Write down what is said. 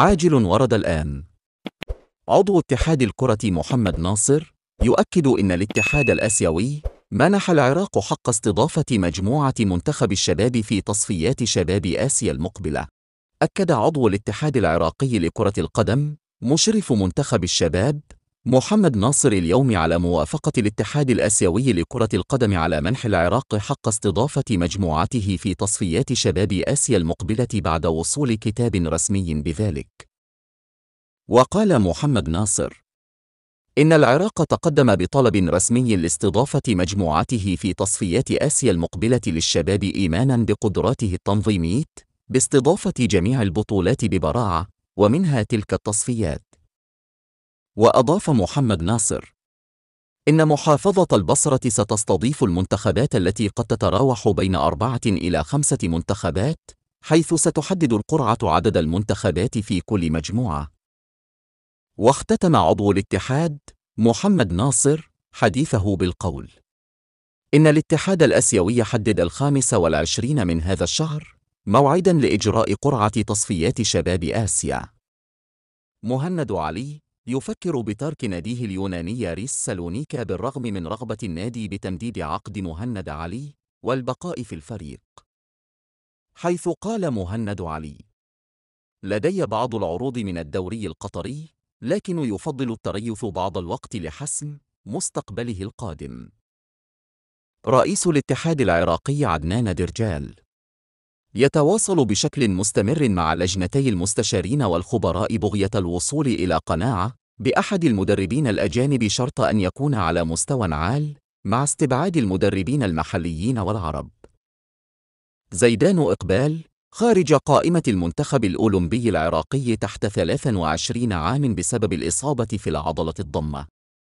عاجل ورد الآن عضو اتحاد الكرة محمد ناصر يؤكد إن الاتحاد الآسيوي منح العراق حق استضافة مجموعة منتخب الشباب في تصفيات شباب آسيا المقبلة. أكد عضو الاتحاد العراقي لكرة القدم مشرف منتخب الشباب محمد ناصر اليوم على موافقة الاتحاد الآسيوي لكرة القدم على منح العراق حق استضافة مجموعته في تصفيات شباب آسيا المقبلة بعد وصول كتاب رسمي بذلك. وقال محمد ناصر: إن العراق تقدم بطلب رسمي لاستضافة مجموعته في تصفيات آسيا المقبلة للشباب إيمانًا بقدراته التنظيمية باستضافة جميع البطولات ببراعة ومنها تلك التصفيات. وأضاف محمد ناصر إن محافظة البصرة ستستضيف المنتخبات التي قد تتراوح بين أربعة إلى خمسة منتخبات حيث ستحدد القرعة عدد المنتخبات في كل مجموعة واختتم عضو الاتحاد محمد ناصر حديثه بالقول إن الاتحاد الأسيوي حدد الخامس والعشرين من هذا الشهر موعداً لإجراء قرعة تصفيات شباب آسيا مهند علي يفكر بترك ناديه اليوناني ريس سالونيكا بالرغم من رغبة النادي بتمديد عقد مهند علي والبقاء في الفريق حيث قال مهند علي لدي بعض العروض من الدوري القطري لكن يفضل التريث بعض الوقت لحسم مستقبله القادم رئيس الاتحاد العراقي عدنان درجال يتواصل بشكل مستمر مع لجنتي المستشارين والخبراء بغية الوصول إلى قناعة بأحد المدربين الأجانب شرط أن يكون على مستوى عال مع استبعاد المدربين المحليين والعرب. زيدان إقبال خارج قائمة المنتخب الأولمبي العراقي تحت 23 عام بسبب الإصابة في العضلة الضمة.